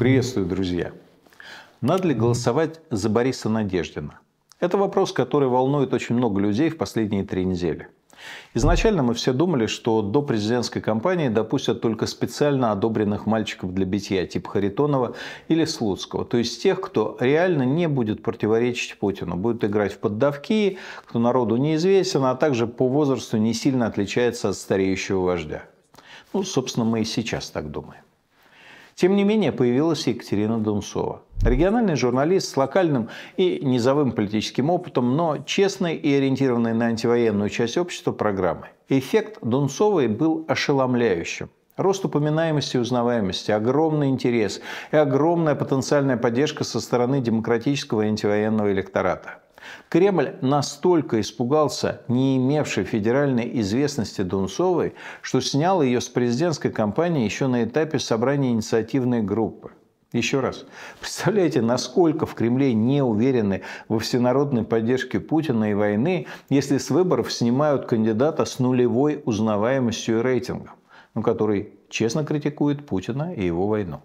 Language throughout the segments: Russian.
Приветствую, друзья! Надо ли голосовать за Бориса Надеждина? Это вопрос, который волнует очень много людей в последние три недели. Изначально мы все думали, что до президентской кампании допустят только специально одобренных мальчиков для битья, типа Харитонова или Слуцкого. То есть тех, кто реально не будет противоречить Путину, будет играть в поддавки, кто народу неизвестен, а также по возрасту не сильно отличается от стареющего вождя. Ну, собственно, мы и сейчас так думаем. Тем не менее, появилась Екатерина Дунцова. Региональный журналист с локальным и низовым политическим опытом, но честной и ориентированной на антивоенную часть общества программы. Эффект Дунцовой был ошеломляющим. Рост упоминаемости и узнаваемости, огромный интерес и огромная потенциальная поддержка со стороны демократического и антивоенного электората. Кремль настолько испугался не имевшей федеральной известности Дунцовой, что снял ее с президентской кампании еще на этапе собрания инициативной группы. Еще раз. Представляете, насколько в Кремле не уверены во всенародной поддержке Путина и войны, если с выборов снимают кандидата с нулевой узнаваемостью и рейтингом, ну, который честно критикует Путина и его войну.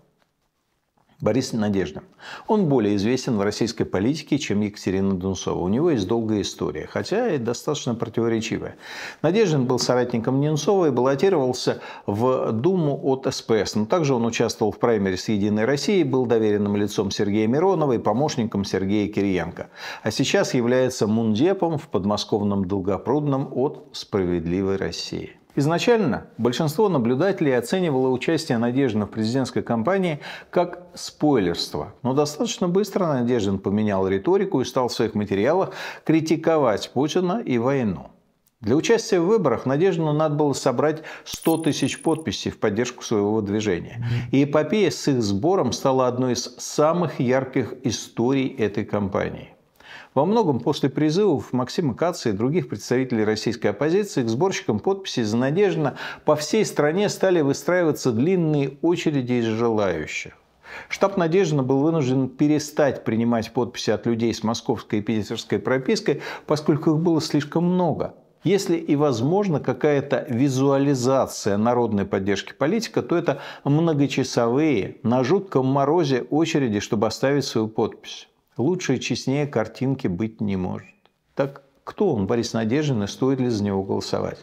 Борис Надежда. Он более известен в российской политике, чем Екатерина Дунцова. У него есть долгая история, хотя и достаточно противоречивая. Надеждин был соратником Немцова и баллотировался в Думу от СПС. Но также он участвовал в праймере с «Единой Россией», был доверенным лицом Сергея Миронова и помощником Сергея Кириенко. А сейчас является мундепом в подмосковном Долгопрудном от «Справедливой России». Изначально большинство наблюдателей оценивало участие Надеждина в президентской кампании как спойлерство, но достаточно быстро Надеждин поменял риторику и стал в своих материалах критиковать Путина и войну. Для участия в выборах Надеждину надо было собрать 100 тысяч подписей в поддержку своего движения. И эпопея с их сбором стала одной из самых ярких историй этой кампании. Во многом после призывов Максима Каца и других представителей российской оппозиции к сборщикам подписей за «Надежда» по всей стране стали выстраиваться длинные очереди из желающих. Штаб «Надежда» был вынужден перестать принимать подписи от людей с московской и питерской пропиской, поскольку их было слишком много. Если и возможно какая-то визуализация народной поддержки политика, то это многочасовые, на жутком морозе очереди, чтобы оставить свою подпись. Лучше и честнее картинки быть не может. Так кто он, Борис Надеждин, и стоит ли за него голосовать?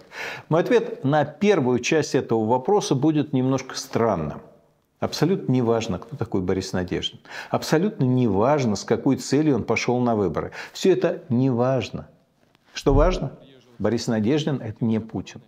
Мой ответ на первую часть этого вопроса будет немножко странным. Абсолютно не важно, кто такой Борис Надеждин. Абсолютно не важно, с какой целью он пошел на выборы. Все это не важно. Что важно? Борис Надеждин – это не Путин.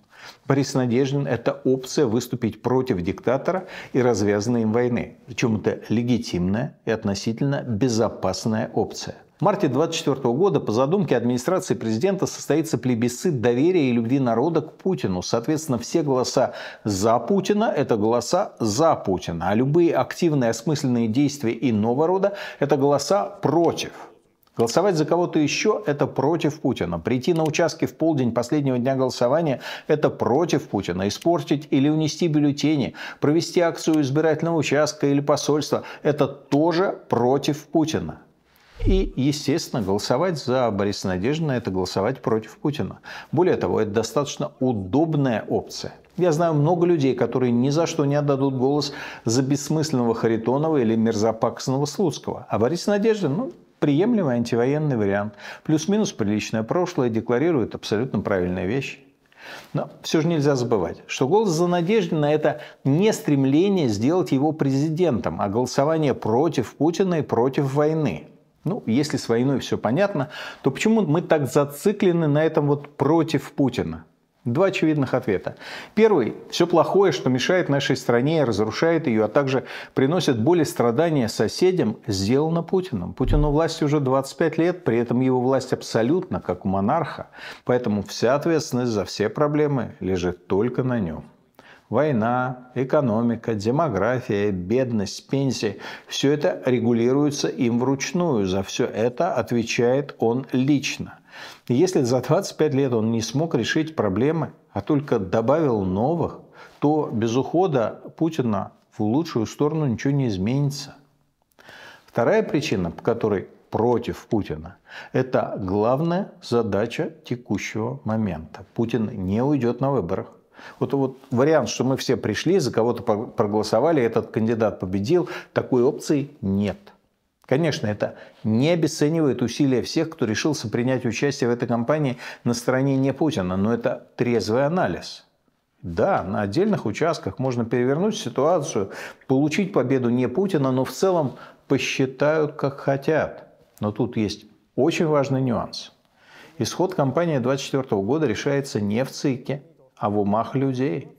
Борис Надеждин – это опция выступить против диктатора и развязанной им войны. Причем это легитимная и относительно безопасная опция. В марте 2024 года по задумке администрации президента состоится плебисцит доверия и любви народа к Путину. Соответственно, все голоса за Путина – это голоса за Путина, а любые активные осмысленные действия иного рода – это голоса против. Голосовать за кого-то еще – это против Путина. Прийти на участки в полдень последнего дня голосования – это против Путина. Испортить или унести бюллетени, провести акцию избирательного участка или посольства – это тоже против Путина. И, естественно, голосовать за Бориса Надеждина – это голосовать против Путина. Более того, это достаточно удобная опция. Я знаю много людей, которые ни за что не отдадут голос за бессмысленного Харитонова или мерзопакостного Слуцкого. А Борис Надеждин, ну, Приемлемый антивоенный вариант. Плюс-минус приличное прошлое декларирует абсолютно правильные вещи. Но все же нельзя забывать, что голос за Надеждина – это не стремление сделать его президентом, а голосование против Путина и против войны. Ну, если с войной все понятно, то почему мы так зациклены на этом вот против Путина? Два очевидных ответа. Первый – все плохое, что мешает нашей стране, разрушает ее, а также приносит боль и страдания соседям, сделано Путиным. Путину власть уже 25 лет, при этом его власть абсолютно, как у монарха. Поэтому вся ответственность за все проблемы лежит только на нем. Война, экономика, демография, бедность, пенсии – все это регулируется им вручную. За все это отвечает он лично – если за 25 лет он не смог решить проблемы, а только добавил новых, то без ухода Путина в лучшую сторону ничего не изменится. Вторая причина, по которой против Путина, это главная задача текущего момента. Путин не уйдет на выборах. Вот, вот вариант, что мы все пришли, за кого-то проголосовали, этот кандидат победил, такой опции нет. Конечно, это не обесценивает усилия всех, кто решился принять участие в этой кампании на стороне не Путина, но это трезвый анализ. Да, на отдельных участках можно перевернуть ситуацию, получить победу не Путина, но в целом посчитают, как хотят. Но тут есть очень важный нюанс. Исход кампании 2024 года решается не в ЦИКе, а в умах людей –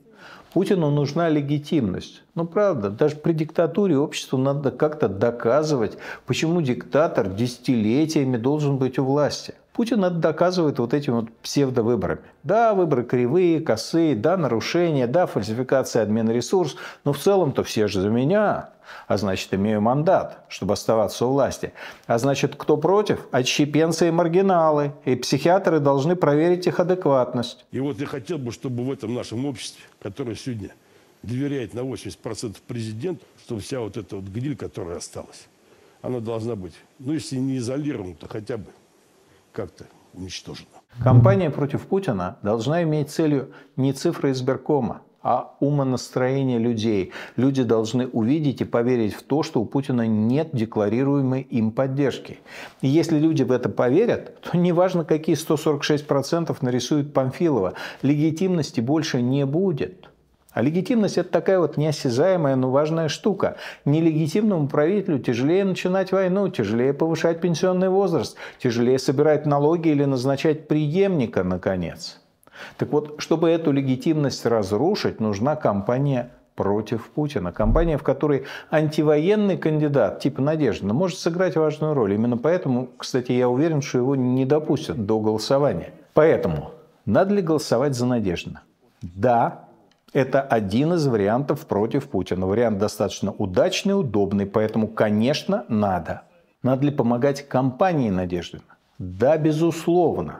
Путину нужна легитимность. Ну, правда, даже при диктатуре обществу надо как-то доказывать, почему диктатор десятилетиями должен быть у власти – Путин это доказывает вот этими вот псевдовыборами. Да, выборы кривые, косые, да, нарушения, да, фальсификация, админ ресурс, но в целом-то все же за меня, а значит, имею мандат, чтобы оставаться у власти. А значит, кто против? Отщепенцы и маргиналы, и психиатры должны проверить их адекватность. И вот я хотел бы, чтобы в этом нашем обществе, которое сегодня доверяет на 80% президенту, чтобы вся вот эта вот гниль, которая осталась, она должна быть, ну, если не изолирована, то хотя бы как-то уничтожена. Компания против Путина должна иметь целью не цифры избиркома, а умонастроение людей. Люди должны увидеть и поверить в то, что у Путина нет декларируемой им поддержки. И если люди в это поверят, то неважно, какие 146% нарисует Памфилова, легитимности больше не будет. А легитимность – это такая вот неосязаемая, но важная штука. Нелегитимному правителю тяжелее начинать войну, тяжелее повышать пенсионный возраст, тяжелее собирать налоги или назначать преемника, наконец. Так вот, чтобы эту легитимность разрушить, нужна кампания против Путина. Компания, в которой антивоенный кандидат типа Надеждина может сыграть важную роль. Именно поэтому, кстати, я уверен, что его не допустят до голосования. Поэтому надо ли голосовать за Надеждина? Да, это один из вариантов против Путина. Вариант достаточно удачный, удобный, поэтому, конечно, надо. Надо ли помогать компании Надеждина? Да, безусловно.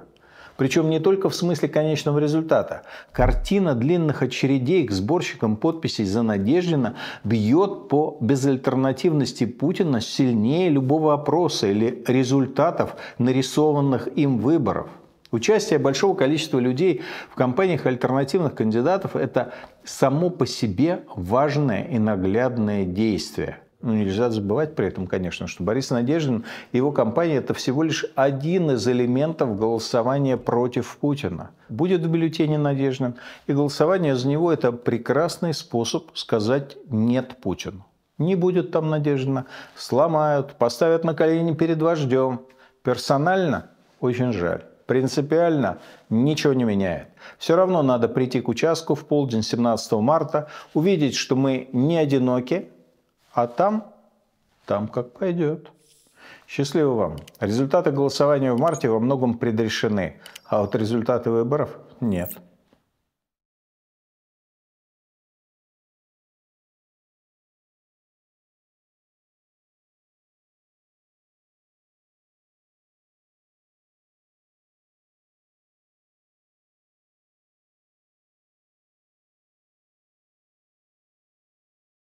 Причем не только в смысле конечного результата. Картина длинных очередей к сборщикам подписей за Надеждина бьет по безальтернативности Путина сильнее любого опроса или результатов нарисованных им выборов – Участие большого количества людей в кампаниях альтернативных кандидатов – это само по себе важное и наглядное действие. Ну, нельзя забывать при этом, конечно, что Борис Надеждин и его компания – это всего лишь один из элементов голосования против Путина. Будет в бюллетене Надеждин, и голосование за него – это прекрасный способ сказать «нет Путину». Не будет там Надеждина, сломают, поставят на колени перед вождем. Персонально очень жаль принципиально ничего не меняет. Все равно надо прийти к участку в полдень 17 марта, увидеть, что мы не одиноки, а там, там как пойдет. Счастливо вам. Результаты голосования в марте во многом предрешены, а вот результаты выборов нет.